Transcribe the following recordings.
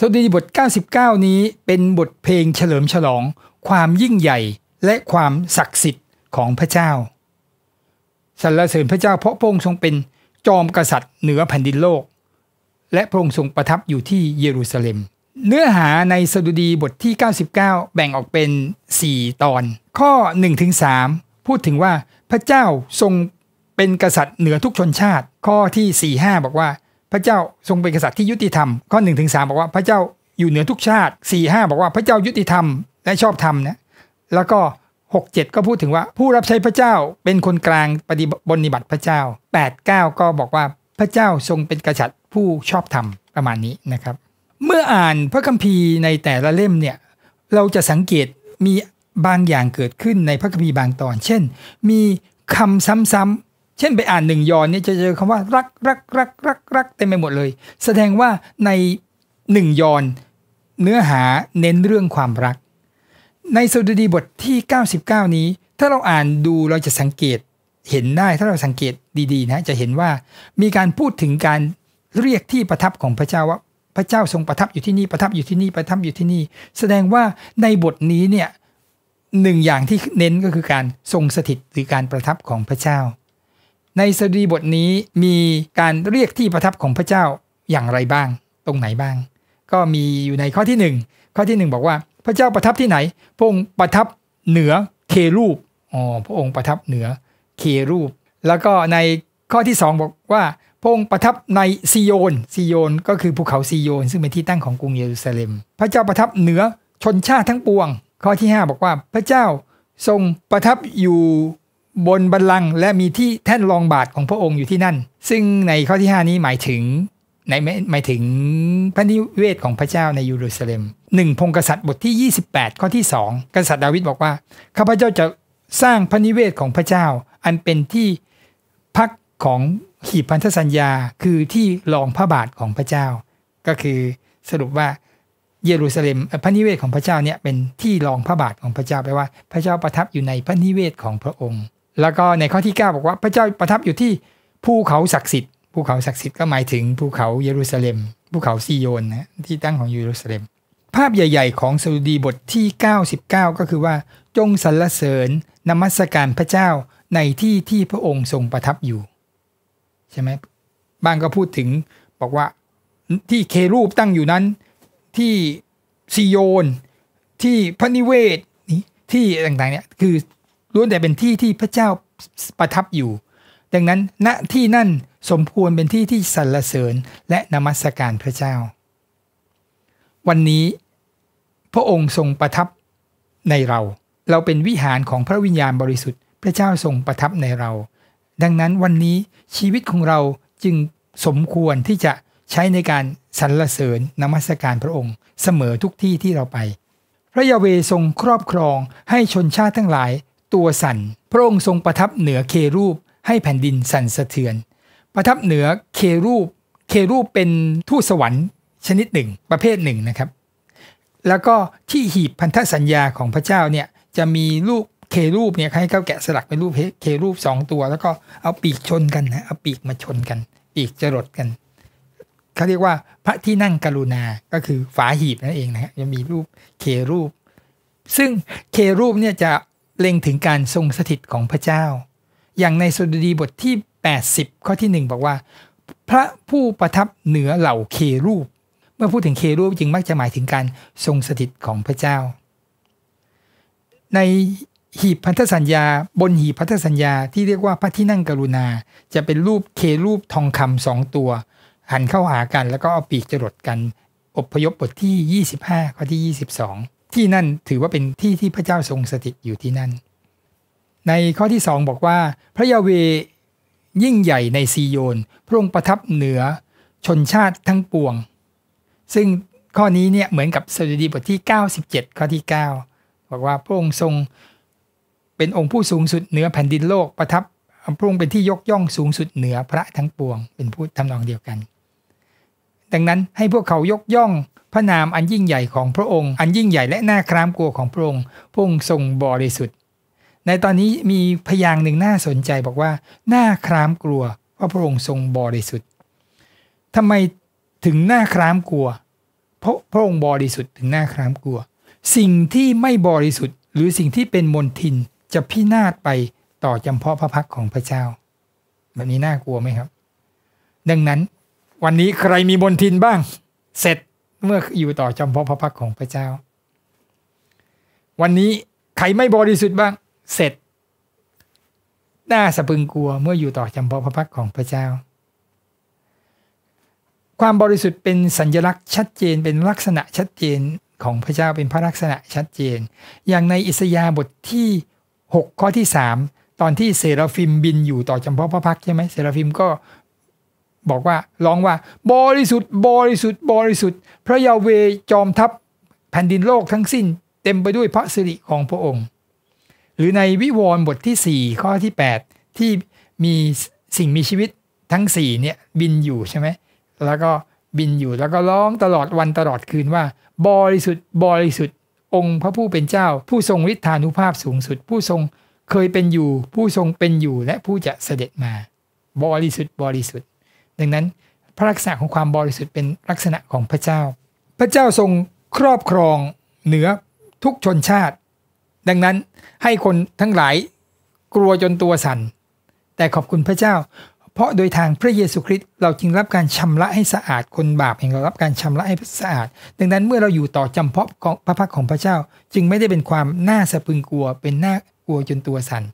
สดุดีบท 99 นี้เป็นบทเพลงเฉลิมฉลอง ความยิ่งใหญ่และความศักดิ์สิทธิ์ของพระเจ้าสรรเสริญพระเจ้าเพราะพระองค์ทรงเป็นจอมกษัตริย์เหนือแผ่นดินโลก และพระองค์ทรงประทับอยู่ที่เยรูซาเล็ม เนื้อหาในสดุดีบทที่ 99 แบ่งออกเป็น 4 ตอน ข้อ 1-3 พูดถึงว่าพระเจ้าทรงเป็นกษัตริย์เหนือทุกชนชาติ ข้อที่4-5บอกว่าพระเจ้าทรงเป็นกษัตริย์ที่ยุติธรรมข้อหนึ่งถึงสบอกว่าพระเจ้าอยู่เหนือทุกชาติ4ี่ห้าบอกว่าพระเจ้ายุติธรรมและชอบธรรมนะแล้วก็ 6 7 ก็พูดถึงว่าผู้รับใช้พระเจ้าเป็นคนกลางปฏิบนิบัติพระเจ้า8 9 ก็บอกว่าพระเจ้าทรงเป็นกษัตริย์ผู้ชอบธรรมประมาณนี้นะครับ เมื่ออ่านพระคัมภีร์ในแต่ละเล่มเนี่ยเราจะสังเกตมีบางอย่างเกิดขึ้นในพระคัมภีร์บางตอน เช่น มีคำซ้ำเช่นไปอ่านหนึ่งยอนเนี่ยจะเจอคำว่ารักรักรักรักรักเต็มไปหมดเลย แสดงว่าในหนึ่งยอนเนื้อหาเน้นเรื่องความรัก ในสดุดีบทที่ 99 นี้ ถ้าเราอ่านดูเราจะสังเกตเห็นได้ถ้าเราสังเกตดีๆนะจะเห็นว่ามีการพูดถึงการเรียกที่ประทับของพระเจ้าว่า พระเจ้าทรงประทับอยู่ที่นี่ประทับอยู่ที่นี่ประทับอยู่ที่นี่แสดงว่าในบทนี้เนี่ยหนึ่งอย่างที่เน้นก็คือการทรงสถิตหรือการประทับของพระเจ้าในสดีบทนี้มีการเรียกที่ประทับของพระเจ้าอย่างไรบ้างตรงไหนบ้าง ก็มีอยู่ในข้อที่ 1 ข้อที่ 1 บอกว่าพระเจ้าประทับที่ไหนพระองค์ประทับเหนือเครูปอ๋อพระองค์ประทับเหนือเครูปแล้วก็ในข้อที่2บอกว่าพระองค์ประทับในซิโยนซิโยน ก็คือภูเขาซิโยนซึ่งเป็นที่ตั้งของกรุงเยรูซาเล็ม พระเจ้าประทับเหนือชนชาติทั้งปวง ข้อที่ 5 บอกว่าพระเจ้าทรงประทับอยู่บนบัลลังก์และมีที่แท่นรองบาท ของพระองค์อยู่ที่นั่น ซึ่งในข้อที่ 5 นี้หมายถึงในหมายถึงพระนิเวศของพระเจ้าในเยรูซาเล็มหนึ่งพงกษัตริย์บทที่ 28ข้อที่2กษัตริย์ดาวิดบอกว่าข้าพเจ้าจะสร้างพระนิเวศของพระเจ้า อันเป็นที่พักของขีพันธสัญญา คือที่รองพระบาทของพระเจ้า ก็คือสรุปว่าเยรูซาเล็มพระนิเวศของพระเจ้าเนี่ยเป็นที่รองพระบาทของพระเจ้าแปลว่า พระเจ้าประทับอยู่ในพระนิเวศของพระองค์แล้วก็ในข้อที่ 9 บอกว่าพระเจ้าประทับอยู่ที่ภูเขาศักดิ์สิทธิ์ภูเขาศักดิ์สิทธิ์ก็หมายถึงภูเขาเยรูซาเล็มภูเขาซีโยนนะที่ตั้งของเยรูซาเล็ม ภาพใหญ่ ๆ ของสดุดีบทที่ 99 ก็คือว่าจงสรรเสริญนมัสการพระเจ้าในที่ที่พระองค์ทรงประทับอยู่ ใช่ไหมบางก็พูดถึงบอกว่าที่เครูปตั้งอยู่นั้น ที่ซีโยนที่พระนิเวศนี้ที่ต่างๆเนี่ยคือล้วนแต่เป็นที่ที่พระเจ้าประทับอยู่ ดังนั้นณที่นั่นสมควรเป็นที่ที่สรรเสริญและนมัสการพระเจ้า วันนี้พระองค์ทรงประทับในเรา เราเป็นวิหารของพระวิญญาณบริสุทธิ์ พระเจ้าทรงประทับในเรา ดังนั้นวันนี้ชีวิตของเราจึงสมควรที่จะใช้ในการสรรเสริญนมัสการพระองค์ เสมอทุกที่ที่เราไป พระยาเวทรงครอบครองให้ชนชาติทั้งหลายตัวสัน่น พระองค์ทรงประทับเหนือเครูปให้แผ่นดินสั่นสะเทือน ประทับเหนือเครูปเครูปเป็นทูตสวรรค์ชนิดหนึ่งประเภทหนึ่งนะครับแล้วก็ที่หีบพันธสัญญาของพระเจ้าเนี่ยจะมีรูปเครูปเนี่ยให้เขาแกะสลักเป็นรูปเครูปสองตัวแล้วก็เอาปีกชนกันนะเอาปีกมาชนกันปีกจรดกันเขาเรียกว่าพระที่นั่งกรุณาก็คือฝาหีบนั่นเองนะฮะจะมีรูปเครูป ซึ่งเครูปเนี่ยจะเล็งถึงการทรงสถิตของพระเจ้า อย่างในสดุดีบทที่ 80 ข้อที่ 1 บอกว่า พระผู้ประทับเหนือเหล่าเครูป เมื่อพูดถึงเครูปจึงมักจะหมายถึงการทรงสถิตของพระเจ้า ในหีบพันธสัญญาบนหีบพันธสัญญาที่เรียกว่าพระที่นั่งกรุณาจะเป็นรูปเครูปทองคำสองตัว หันเข้าหากันแล้วก็เอาปีกจรดกันอพยพบทที่ 25 ข้อที่ 22ที่นั่นถือว่าเป็นที่ที่พระเจ้าทรงสถิตอยู่ที่นั่น ในข้อที่สองบอกว่า พระยาเวยิ่งใหญ่ในซีโยนพระองค์ประทับเหนือชนชาติทั้งปวง ซึ่งข้อนี้เนี่ยเหมือนกับสดุดีบทที่ 97 ข้อที่9บอกว่าพระองค์ทรงเป็นองค์ผู้สูงสุดเหนือแผ่นดินโลกประทับพระองค์เป็นที่ยกย่องสูงสุดเหนือพระทั้งปวงเป็นผู้ทำนองเดียวกัน ดังนั้นให้พวกเขายกย่องพระนามอันยิ่งใหญ่ของพระองค์ อันยิ่งใหญ่และน่าครามกลัวของพระองค์พระองค์ทรงบริสุทธิ์ ในตอนนี้มีพยางหนึ่งน่าสนใจบอกว่าน่าครามกลัวเพราะพระองค์ทรงบริสุทธิ์ทำไมถึงน่าครามกลัวเพราะพระองค์บริสุทธิ์ถึงน่าครามกลัว สิ่งที่ไม่บริสุทธิ์หรือสิ่งที่เป็นมนทินจะพินาศไปต่อจำเพาะพระพักของพระเจ้าแบบนี้น่ากลัวไหมครับ ดังนั้นวันนี้ใครมีมนทินบ้างเสร็จเมื่ออยู่ต่อจำพระพระพักของพระเจ้า วันนี้ใครไม่บริสุทธิ์บ้าง เสร็จหน้าสะพึงกลัวเมื่ออยู่ต่อจำพระพระพักของพระเจ้า ความบริสุทธิ์เป็นสัญลักษณ์ชัดเจน เป็นลักษณะชัดเจนของพระเจ้าเป็นพระลักษณะชัดเจน อย่างในอิสยาบทที่ 6ข้อที่ 3 ตอนที่เซราฟิมบินอยู่ต่อจำพาะพระพักใช่ไหมเซราฟิมก็บอกว่าร้องว่าบริสุทธิ์บริสุทธิ์ บริสุทธิ์ พระยาเวจอมทัพแผ่นดินโลกทั้งสิ้น เต็มไปด้วยพระสิริของพระองค์หรือในวิวรณ์บทที่ 4 ข้อที่ 8 ที่มีสิ่งมีชีวิตทั้ง4เนี่ย บินอยู่ใช่ไหมแล้วก็บินอยู่แล้วก็ร้องตลอดวันตลอดคืนว่า บริสุทธิ์บริสุทธิ์องค์พระผู้เป็นเจ้า ผู้ทรงฤทธานุภาพสูงสุด ผู้ทรงเคยเป็นอยู่ ผู้ทรงเป็นอยู่และผู้จะเสด็จมา บริสุทธิ์บริสุทธิ์ดังนั้นพระลักษณะของความบริสุทธิ์เป็นลักษณะของพระเจ้า พระเจ้าทรงครอบครองเหนือทุกชนชาติ ดังนั้นให้คนทั้งหลายกลัวจนตัวสัน่น แต่ขอบคุณพระเจ้า เพราะโดยทางพระเยซูคริสต์เราจึงรับการชำระให้สะอาดคนบาปเองเรารับการชำระให้สะอาด ดังนั้นเมื่อเราอยู่ต่อจำเพาะของพระพักของพระเจ้าจึงไม่ได้เป็นความน่าสะพึงกลัว เป็นน่ากลัวจนตัวสัน่น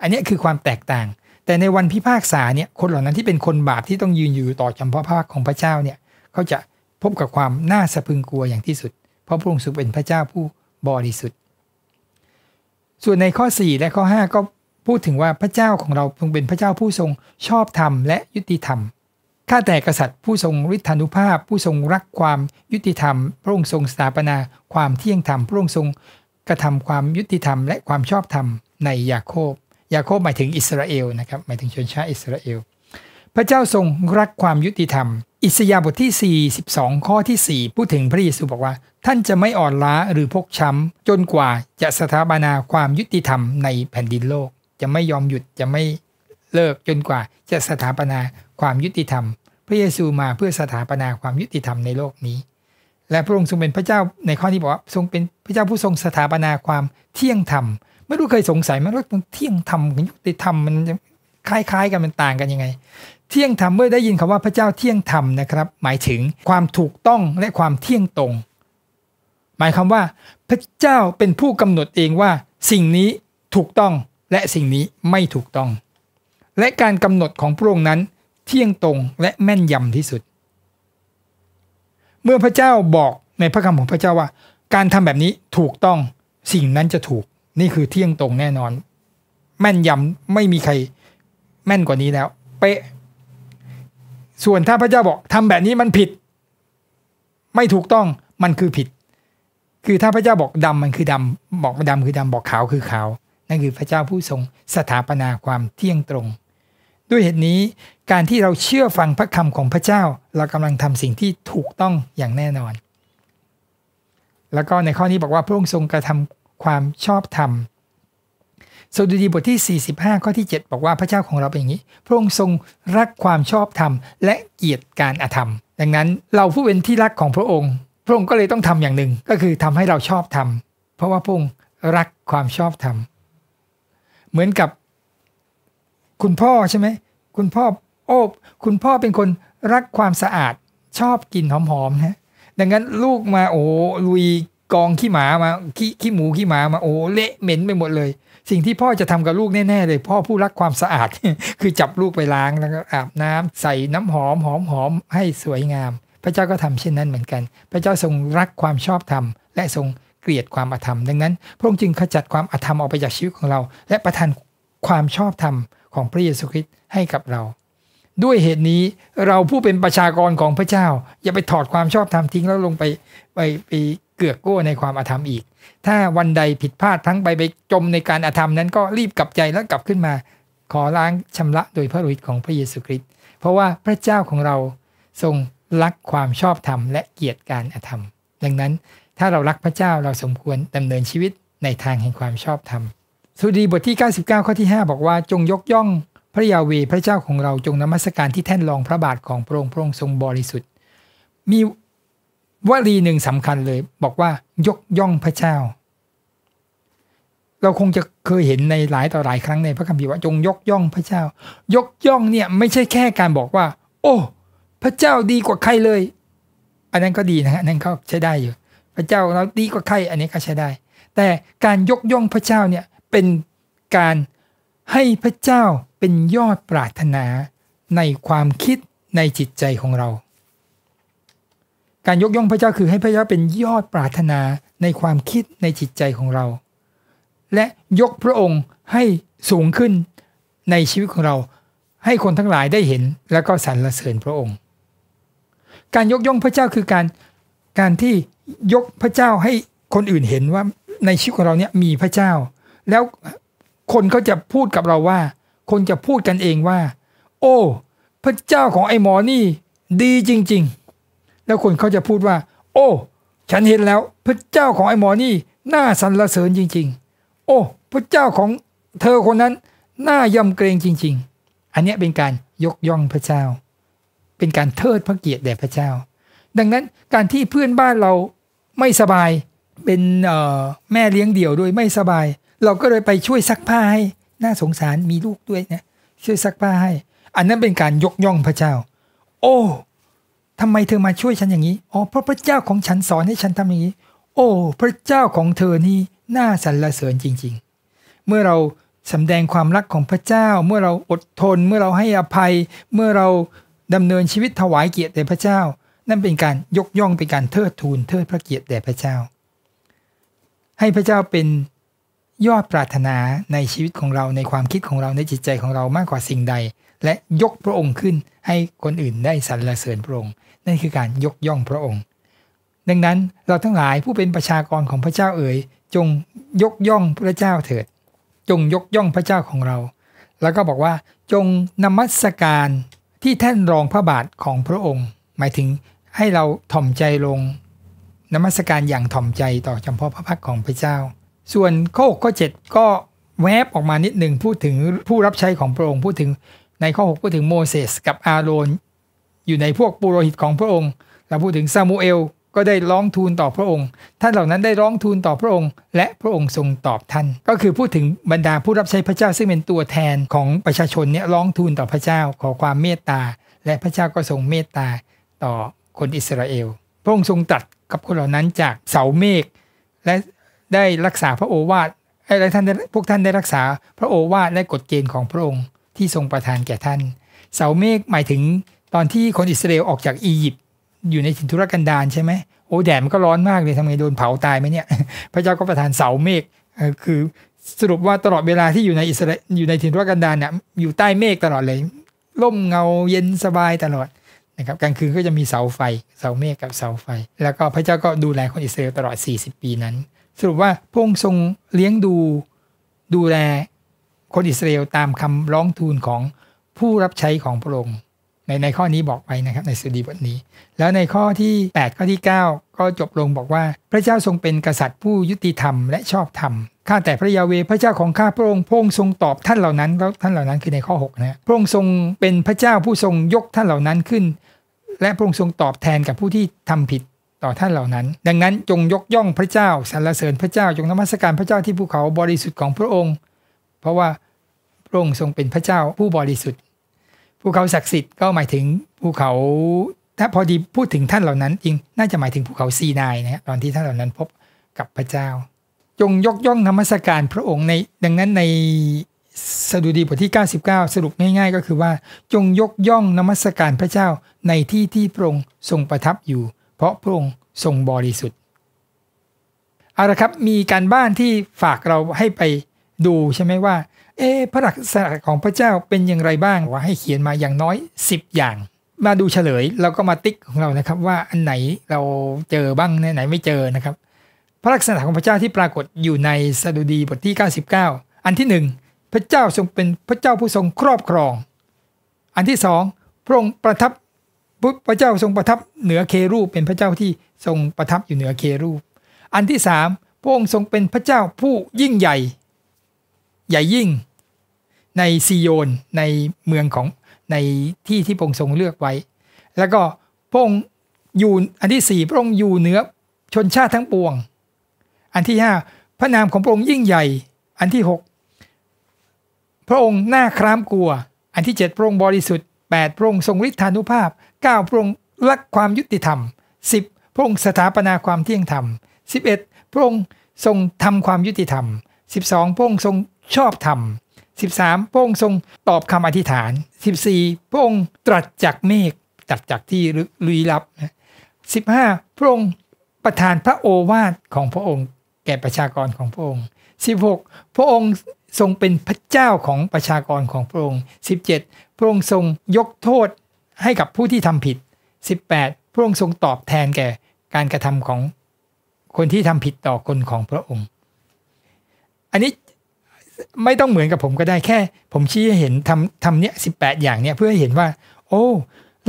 อันนี้คือความแตกต่างแต่ในวันพิพากษาเนี่ยคนเหล่านั้นที่เป็นคนบาปที่ต้องยืนอยู่ต่อจำพระภาคของพระเจ้าเนี่ยเขาจะพบกับความน่าสะพึงกลัวอย่างที่สุด เพราะพระองค์ทรงเป็นพระเจ้าผู้บริสุทธิ์ ส่วนในข้อ 4 และข้อ 5 ก็พูดถึงว่าพระเจ้าของเราทรงเป็นพระเจ้าผู้ทรง ชอบธรรมและยุติธรรม ข้าแต่กษัตริย์ผู้ทรงฤทธานุภาพผู้ทรงรักความยุติธรรมพระองค์ทรงสถาปนาความเที่ยงธรรมพระองค์ทรงกระทำความยุติธรรมและความชอบธรรมในยาโคบยาโคบหมายถึงอิสราเอลนะครับหมายถึงชนชาติอิสราเอลพระเจ้าทรงรักความยุติธรรม อิสยาบทที่42ข้อที่4 พูดถึงพระเยซูบอกว่าท่านจะไม่อ่อนล้าหรือพกช้ำจนกว่าจะสถาปนาความยุติธรรมในแผ่นดินโลก จะไม่ยอมหยุดจะไม่เลิกจนกว่า จะสถาปนาความยุติธรรม พระเยซูมาเพื่อสถาปนาความยุติธรรมในโลกนี้ และพระองค์ทรงเป็นพระเจ้าในข้อที่บอกว่าทรงเป็นพระเจ้าผู้ทรงสถาปนาความเที่ยงธรรมไม่รู้เคยสงสัยไหมว่าเที่ยงธรรมกับยุติธรรมมันคล้าย ๆกันมันต่างกันยังไงเที่ยงธรรมเมื่อได้ยินคำว่าพระเจ้าเที่ยงธรรมนะครับ หมายถึงความถูกต้องและความเที่ยงตรง หมายความว่าพระเจ้าเป็นผู้กำหนดเองว่า สิ่งนี้ถูกต้องและสิ่งนี้ไม่ถูกต้อง และการกำหนดของพระองค์นั้นเที่ยงตรงและแม่นยำที่สุด เมื่อพระเจ้าบอกในพระคำของพระเจ้าว่า การทำแบบนี้ถูกต้อง สิ่งนั้นจะถูกนี่คือเที่ยงตรงแน่นอน แม่นยำไม่มีใครแม่นกว่านี้แล้ว เป๊ะส่วนถ้าพระเจ้าบอกทำแบบนี้มันผิด ไม่ถูกต้องมันคือผิด คือถ้าพระเจ้าบอกดำมันคือดำบอกดำคือดำบอกขาวคือขาว นั่นคือพระเจ้าผู้ทรง สถาปนาความเที่ยงตรง ด้วยเหตุนี้การที่เราเชื่อฟังพระคำของพระเจ้าเรากำลังทำสิ่งที่ถูกต้องอย่างแน่นอน แล้วก็ในข้อนี้บอกว่าพระองค์ทรงกระทำความชอบธรรมสดุดีบทที่ 45ข้อที่7บอกว่าพระเจ้าของเราเป็นอย่างนี้ พระองค์ทรงรักความชอบธรรม และเกียรติการอธรรม ดังนั้นเราผู้เป็นที่รักของพระองค์ พระองค์ก็เลยต้องทำอย่างหนึ่ง ก็คือทำให้เราชอบธรรมเพราะว่าพระองค์รักความชอบธรรม เหมือนกับ คุณพ่อใช่ไหมคุณพ่อโอบคุณพ่อเป็นคนรักความสะอาดชอบกลิ่นหอมๆนะดังนั้นลูกมาโอ้ลุยกองขี้หมามาขี้ขี้หมูขี้หมามาโอ้เละเหม็นไปหมดเลย สิ่งที่พ่อจะทำกับลูกแน่ ๆเลยพ่อผู้รักความสะอาดคือจับลูกไปล้างแล้วก็อาบน้ำใส่น้ำหอมหอมหอมให้สวยงาม พระเจ้าก็ทำเช่นนั้นเหมือนกัน พระเจ้าทรงรักความชอบธรรม และทรงเกลียดความอธรรม ดังนั้นพระองค์จึงขจัดความอธรรมออกไปจากชีวิตของเรา และประทานความชอบธรรมของพระเยซูคริสต์ให้กับเรา ด้วยเหตุนี้เราผู้เป็นประชากรของพระเจ้า อย่าไปถอดความชอบธรรมทิ้งแล้วลงไปไปไปเกือกโก้ในความอาธรรมอีก ถ้าวันใดผิดพลาดทั้งไปไปจมในการอาธรรมนั้นก็รีบกลับใจแล้วกลับขึ้นมาขอล้างชำระโดยพระฤทธิ์ของพระเยซูคริสต์ เพราะว่าพระเจ้าของเราทรงรักความชอบธรรมและเกียรติการอาธรรม ดังนั้นถ้าเรารักพระเจ้าเราสมควรดำเนินชีวิตในทางแห่งความชอบธรรม สุดีบทที่ 99 ข้อที่ 5 บอกว่าจงยกย่องพระยาเวพระเจ้าของเราจงนมัสการที่แท่นรองพระบาทของพระองค์พระองค์ทรงบริสุทธิ์มีวลีหนึ่งสำคัญเลยบอกว่า ยกย่องพระเจ้า เราคงจะเคยเห็นในหลายต่อหลายครั้งในพระคัมภีร์ว่าจงยกย่องพระเจ้า ยกย่องเนี่ยไม่ใช่แค่การบอกว่าโอ้พระเจ้าดีกว่าใครเลย อันนั้นก็ดีนะฮะนั้นก็ใช้ได้อยู่พระเจ้าเราดีกว่าใครอันนี้ก็ใช้ได้ แต่การยกย่องพระเจ้าเนี่ยเป็นการให้พระเจ้าเป็นยอดปรารถนาในความคิดในจิตใจของเราการยกย่องพระเจ้าคือให้พระเจ้าเป็นยอดปรารถนาในความคิดในจิตใจของเรา และยกพระองค์ให้สูงขึ้นในชีวิตของเรา ให้คนทั้งหลายได้เห็นแล้วก็สรรเสริญพระองค์ การยกย่องพระเจ้าคือการการที่ยกพระเจ้าให้คนอื่นเห็นว่าในชีวิตของเราเนี่ยมีพระเจ้า แล้วคนเขาจะพูดกับเราว่าคนจะพูดกันเองว่า โอ้ พระเจ้าของไอ้หมอนี่ดีจริง ๆแล้วคนเขาจะพูดว่า โอ้ ฉันเห็นแล้วพระเจ้าของไอ้หมอนี่น่าสรรเสริญจริงๆ โอ้พระเจ้าของเธอคนนั้น น่ายำเกรงจริง ๆ อันนี้เป็นการยกย่องพระเจ้า เป็นการเทิดพระเกียรติแด่พระเจ้า ดังนั้นการที่เพื่อนบ้านเราไม่สบาย เป็นแม่เลี้ยงเดี่ยวด้วยไม่สบาย เราก็เลยไปช่วยซักผ้าให้ น่าสงสารมีลูกด้วยนะช่วยซักผ้าให้ อันนั้นเป็นการยกย่องพระเจ้า โอ้ทำไมเธอมาช่วยฉันอย่างนี้อ๋อเพราะพระเจ้าของฉันสอนให้ฉันทำอย่างนี้ โอ้พระเจ้าของเธอนี่น่าสรรเสริญจริงๆ เมื่อเราสำแดงความรักของพระเจ้าเมื่อเราอดทน เมื่อเราให้อภัย เมื่อเราดำเนินชีวิตถวายเกียรติแด่พระเจ้า นั่นเป็นการยกย่องเป็นการเทิดทูนเทิดพระเกียรติแด่พระเจ้า ให้พระเจ้าเป็นยอดปรารถนาในชีวิตของเราในความคิดของเราในจิตใจของเรามากกว่าสิ่งใดและยกพระองค์ขึ้นให้คนอื่นได้สรรเสริญพระองค์ นั่นคือการยกย่องพระองค์ ดังนั้นเราทั้งหลายผู้เป็นประชากรของพระเจ้าเอ๋ยจงยกย่องพระเจ้าเถิด จงยกย่องพระเจ้าของเรา แล้วก็บอกว่าจงนมัสการที่แท่นรองพระบาทของพระองค์ หมายถึงให้เราถ่อมใจลง นมัสการอย่างถ่อมใจต่อจำเพาะพระพักของพระเจ้า ส่วนข้อข้อ7ก็แวบออกมานิดหนึ่งพูดถึงผู้รับใช้ของพระองค์พูดถึงในข้อ6พูดถึงโมเสสกับอาโรนอยู่ในพวกปุโรหิตของพระองค์เราพูดถึงซามูเอล ก็ได้ร้องทูลต่อพระองค์ท่านเหล่านั้นได้ร้องทูลต่อพระองค์ และพระองค์ทรงตอบท่าน ก็คือพูดถึงบรรดาผู้รับใช้พระเจ้าซึ่งเป็นตัวแทนของประชาชนเนี่ยร้องทูลต่อพระเจ้าขอความเมตตา และพระเจ้าก็ทรงเมตตาต่อคนอิสราเอล พระองค์ทรงตัดกับคนเหล่านั้นจากเสาเมฆและได้รักษาพระโอวาทและท่านพวกท่านได้รักษาพระโอวาทและกฎเกณฑ์ของพระองค์ที่ทรงประทานแก่ท่าน เสาเมฆหมายถึงตอนที่คนอิสราเอลออกจากอียิปต์อยู่ในถิ่นทุรกันดารใช่ไหมโอ้แดดมันก็ร้อนมากเลยทำไงโดนเผาตายไหมเนี่ย พระเจ้าก็ประทานเสาเมฆ คือสรุปว่าตลอดเวลาที่อยู่ในอิสราอยู่ในถิ่นทุรกันดารเนี่ยอยู่ใต้เมฆตลอดเลยร่มเงาเย็นสบายตลอดนะครับกลางคืนก็จะมีเสาไฟเสาเมฆกับเสาไฟ แล้วก็พระเจ้าก็ดูแลคนอิสราเอลตลอด 40 ปีนั้น สรุปว่าพระองค์ทรงเลี้ยงดูดูแลคนอิสราเอลตามคำร้องทูลของผู้รับใช้ของพระองค์ในในข้อนี้บอกไปนะครับในสดีบทนี้ แล้วในข้อที่8ข้อที่9 ก็จบลงบอกว่าพระเจ้าทรงเป็นกษัตริย์ผู้ยุติธรรมและชอบธรรมข้าแต่พระยาเวพระเจ้าของข้าพระองค์พระองค์ทรงตอบท่านเหล่านั้นแล้วท่านเหล่านั้นคือในข้อ6นะพระองค์ทรงเป็นพระเจ้าผู้ทรงยกท่านเหล่านั้นขึ้น และพระองค์ทรงตอบแทนกับผู้ที่ทำผิดต่อท่านเหล่านั้น ดังนั้นจงยกย่องพระเจ้าสรรเสริญพระเจ้าจงนมัสการพระเจ้าที่ภูเขาบริสุทธิ์ของพระองค์เพราะว่าพระองค์ทรงเป็นพระเจ้าผู้บริสุทธิ์ ภูเขาศักดิ์สิทธิ์ก็หมายถึงภูเขา ถ้าพอดีพูดถึงท่านเหล่านั้นจริงน่าจะหมายถึงภูเขาซีนายนะครับตอนที่ท่านเหล่านั้นพบกับพระเจ้า จงยกย่องนมัสการพระองค์ในดังนั้นในสดุดีบทที่ 99 สรุปง่ายๆ ก็คือว่าจงยกย่องนมัสการพระเจ้าในที่ที่พระองค์ทรงประทับอยู่ เพราะพระองค์ทรงบริสุทธิ์ เอาละครับ มีการบ้านที่ฝากเราให้ไปดูใช่ไหมว่า เอพระลักษณะของพระเจ้าเป็นอย่างไรบ้างว่าให้เขียนมาอย่างน้อย 10 อย่าง มาดูเฉลยเราก็มาติ๊กของเรานะครับว่าอันไหนเราเจอบ้างไหนไม่เจอนะครับพระลักษณะของพระเจ้าที่ปรากฏอยู่ในสดุดีบทที่ 99 อันที่ 1 พระเจ้าทรงเป็นพระเจ้าผู้ทรงครอบครอง อันที่สองพระองค์ประทับ พระเจ้าทรงประทับเหนือเครูปเป็นพระเจ้าที่ทรงประทับอยู่เหนือเครูปอันที่สามพระองค์ทรงเป็นพระเจ้าผู้ยิ่งใหญ่ใหญ่ยิ่ง ในซีโยนในเมืองของในที่ที่พระองค์ทรงเลือกไว้ แล้วก็พระองค์อยู่อันที่สี่พระองค์อยู่เหนือชนชาติทั้งปวง อันที่ห้าพระนามของพระองค์ยิ่งใหญ่อันที่หกพระองค์หน้าครามกลัว อันที่เจ็ดพระองค์บริสุทธิ์แปดพระองค์ทรงฤทธานุภาพเก้าพระองค์รักความยุติธรรมสิบพระองค์สถาปนาความเที่ยงธรรมสิบเอ็ดพระองค์ทรงทำความยุติธรรมสิบสองพระองค์ทรงชอบธรรม 13. พระองค์ทรงตอบคำอธิษฐาน 14. พระองค์ตรัสจากเมฆตรัสจากที่ลึกลับนะ 15. พระองค์ประทานพระโอวาทของพระองค์ แก่ประชากรของพระองค์ 16. พระองค์ทรงเป็นพระเจ้าของประชากรของพระองค์ 17. พระองค์ทรงยกโทษให้กับผู้ที่ทำผิด 18. พระองค์ทรงตอบแทนแก่การกระทำของคนที่ทำผิดต่อคนของพระองค์ อันนี้ไม่ต้องเหมือนกับผมก็ได้แค่ ผมชี้ให้เห็นทำทำเนี้ยสิอย่างเนี้ยเพื่อให้เห็นว่า โอ้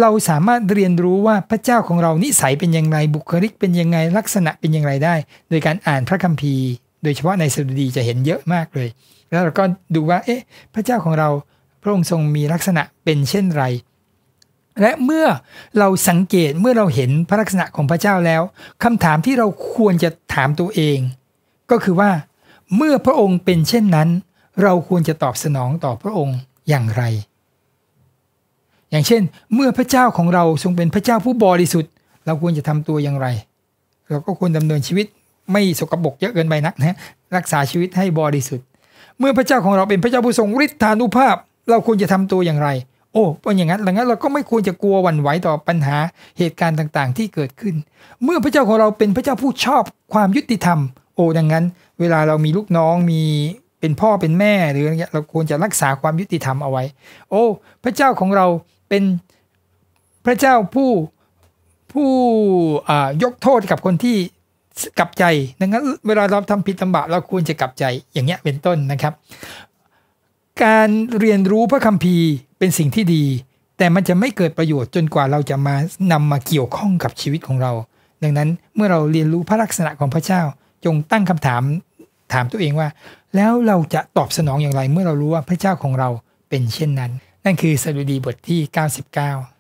เราสามารถเรียนรู้ว่าพระเจ้าของเรานิสัยเป็นอย่างไรบุคลิกเป็นยังไงลักษณะเป็นอย่างไรได้ โดยการอ่านพระคัมภีร์ โดยเฉพาะในสดุดีจะเห็นเยอะมากเลยแล้วเราก็ดูว่า เอ๊ะ พระเจ้าของเราพระองค์ทรงมีลักษณะเป็นเช่นไร และเมื่อเราสังเกตเมื่อเราเห็นพระลักษณะของพระเจ้าแล้วคำถามที่เราควรจะถามตัวเอง ก็คือว่าเมื่อพระองค์เป็นเช่นนั้น เราควรจะตอบสนองต่อพระองค์อย่างไร อย่างเช่น เมื่อพระเจ้าของเราทรงเป็นพระเจ้าผู้บริสุทธิ์ เราควรจะทำตัวอย่างไร เราก็ควรดำเนินชีวิตไม่สกปรกเยอะเกินไปนักนะรักษาชีวิตให้บริสุทธิ์ เมื่อพระเจ้าของเราเป็นพระเจ้าผู้ทรงฤทธานุภาพ เราควรจะทำตัวอย่างไร โอ้เป็นอย่างนั้นดังนั้นเราก็ไม่ควรจะกลัววันไหวต่อปัญหาเหตุการณ์ต่างๆที่เกิดขึ้น เมื่อพระเจ้าของเราเป็นพระเจ้าผู้ชอบความยุติธรรมโอ้ ดังนั้นเวลาเรามีลูกน้องมีเป็นพ่อเป็นแม่หรืออะไรเงี้ยเราควรจะรักษาความยุติธรรมเอาไว้ โอ้พระเจ้าของเราเป็นพระเจ้าผู้ผู้ยกโทษกับคนที่กลับใจดังนั้นเวลาเราทำผิดตำบะเราควรจะกลับใจอย่างเงี้ยเป็นต้นนะครับ การเรียนรู้พระคัมภีร์เป็นสิ่งที่ดี แต่มันจะไม่เกิดประโยชน์จนกว่าเราจะมานำมาเกี่ยวข้องกับชีวิตของเรา ดังนั้นเมื่อเราเรียนรู้พระลักษณะของพระเจ้าจงตั้งคำถามถามตัวเองว่า แล้วเราจะตอบสนองอย่างไรเมื่อเรารู้ว่าพระเจ้าของเราเป็นเช่นนั้น นั่นคือสดุดีบทที่ 99